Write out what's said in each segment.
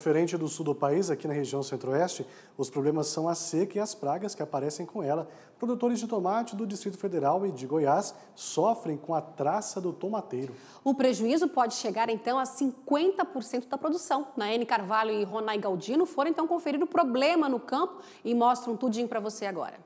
Diferente do sul do país, aqui na região centro-oeste, os problemas são a seca e as pragas que aparecem com ela. Produtores de tomate do Distrito Federal e de Goiás sofrem com a traça do tomateiro. O prejuízo pode chegar então a 50% da produção. Naene Carvalho e Ronay Galdino foram então conferir o problema no campo e mostram tudinho para você agora.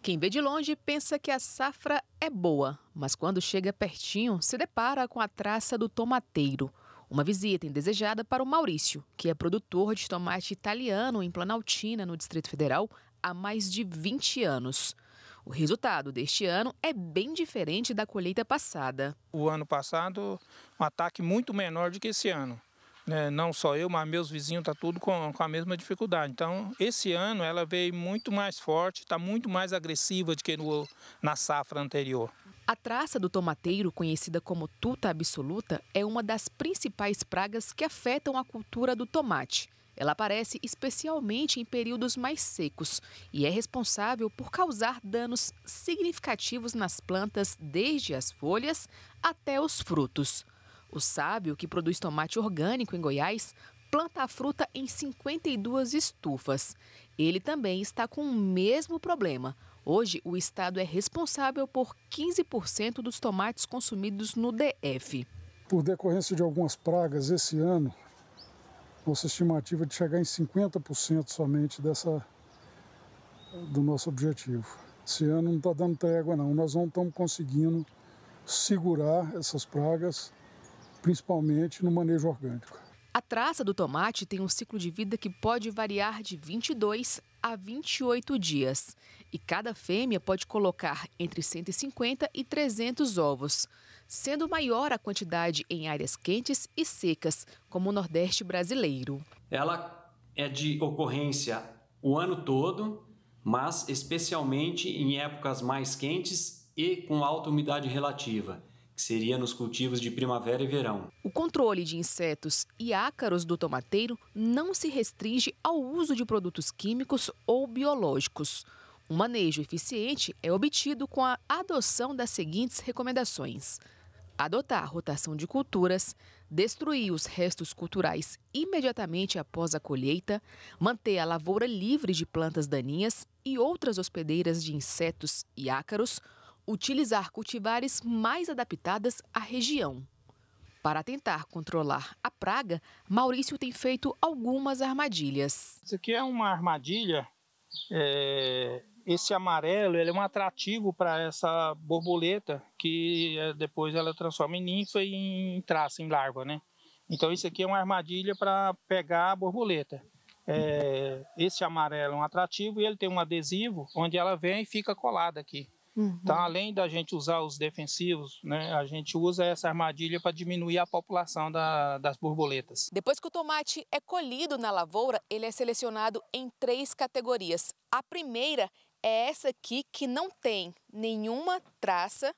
Quem vê de longe pensa que a safra é boa, mas quando chega pertinho se depara com a traça do tomateiro. Uma visita indesejada para o Maurício, que é produtor de tomate italiano em Planaltina, no Distrito Federal, há mais de 20 anos. O resultado deste ano é bem diferente da colheita passada. O ano passado, um ataque muito menor do que esse ano. Né? Não só eu, mas meus vizinhos estão tá tudo com, a mesma dificuldade. Então, esse ano ela veio muito mais forte, está muito mais agressiva do que no, na safra anterior. A traça do tomateiro, conhecida como tuta absoluta, é uma das principais pragas que afetam a cultura do tomate. Ela aparece especialmente em períodos mais secos e é responsável por causar danos significativos nas plantas, desde as folhas até os frutos. O sábio, que produz tomate orgânico em Goiás, planta a fruta em 52 estufas. Ele também está com o mesmo problema Hoje, o estado é responsável por 15% dos tomates consumidos no DF. Por decorrência de algumas pragas, esse ano, nossa estimativa é de chegar em 50% somente dessa, do nosso objetivo. Esse ano não está dando trégua, não. Nós não estamos conseguindo segurar essas pragas, principalmente no manejo orgânico. A traça do tomate tem um ciclo de vida que pode variar de 22 a 28 dias. E cada fêmea pode colocar entre 150 e 300 ovos, sendo maior a quantidade em áreas quentes e secas, como o Nordeste brasileiro. Ela é de ocorrência o ano todo, mas especialmente em épocas mais quentes e com alta umidade relativa que seria nos cultivos de primavera e verão. O controle de insetos e ácaros do tomateiro não se restringe ao uso de produtos químicos ou biológicos. Um manejo eficiente é obtido com a adoção das seguintes recomendações: adotar rotação de culturas, destruir os restos culturais imediatamente após a colheita, manter a lavoura livre de plantas daninhas e outras hospedeiras de insetos e ácaros utilizar cultivares mais adaptadas à região. Para tentar controlar a praga, Maurício tem feito algumas armadilhas. Isso aqui é uma armadilha. É, esse amarelo é um atrativo para essa borboleta que é, depois ela transforma em ninfa e em traça, em larva, né? Então isso aqui é uma armadilha para pegar a borboleta. É, esse amarelo é um atrativo e ele tem um adesivo onde ela vem e fica colada aqui. Tá, uhum. Então, além da gente usar os defensivos, né, a gente usa essa armadilha para diminuir a população da, das borboletas. Depois que o tomate é colhido na lavoura, ele é selecionado em três categorias. A primeira é essa aqui, que não tem nenhuma traça.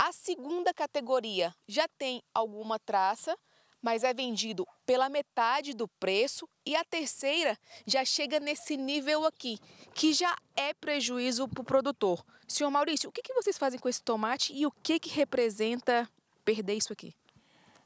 A segunda categoria já tem alguma traça, mas é vendido pela metade do preço e a terceira já chega nesse nível aqui, que já é prejuízo para o produtor. Senhor Maurício, o que, que vocês fazem com esse tomate e o que, que representa perder isso aqui?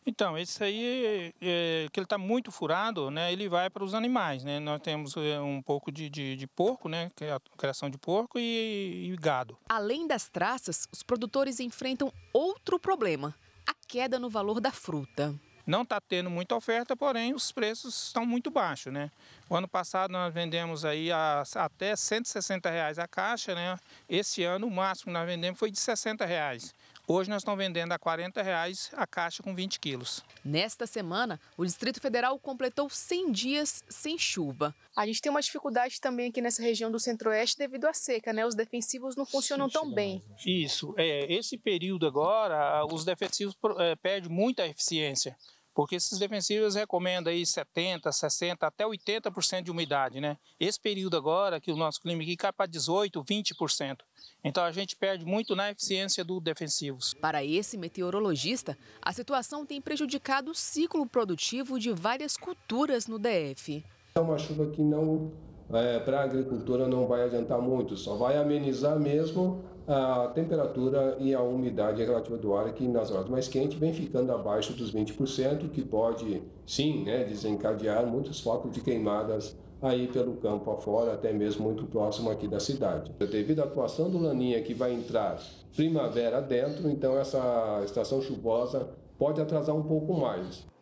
Então, esse aí, é, é que ele está muito furado, né, ele vai para os animais. Né? Nós temos é, um pouco de, de, de porco, né, é criação de porco e, e gado. Além das traças, os produtores enfrentam outro problema, a queda no valor da fruta. Não está tendo muita oferta, porém os preços estão muito baixos, né? O ano passado nós vendemos aí a, até 160 reais a caixa, né? Esse ano o máximo que nós vendemos foi de 60 reais. Hoje nós estamos vendendo a R$ 40,00 reais a caixa com 20 quilos. Nesta semana, o Distrito Federal completou 100 dias sem chuva. A gente tem uma dificuldade também aqui nessa região do Centro-Oeste devido à seca, né? Os defensivos não funcionam tão bem. Isso, é, esse período agora, os defensivos é, perdem muita eficiência. Porque esses defensivos recomendam aí 70, 60, até 80% de umidade, né? Esse período agora, que o nosso clima aqui cai para 18, 20%. Então a gente perde muito na eficiência do defensivos. Para esse meteorologista, a situação tem prejudicado o ciclo produtivo de várias culturas no DF. É uma chuva que não é, para a agricultura não vai adiantar muito, só vai amenizar mesmo a temperatura e a umidade relativa do ar que nas horas mais quentes vem ficando abaixo dos 20%, que pode sim né, desencadear muitos focos de queimadas aí pelo campo afora, até mesmo muito próximo aqui da cidade. Devido à atuação do Laninha que vai entrar primavera dentro, então essa estação chuvosa pode atrasar um pouco mais.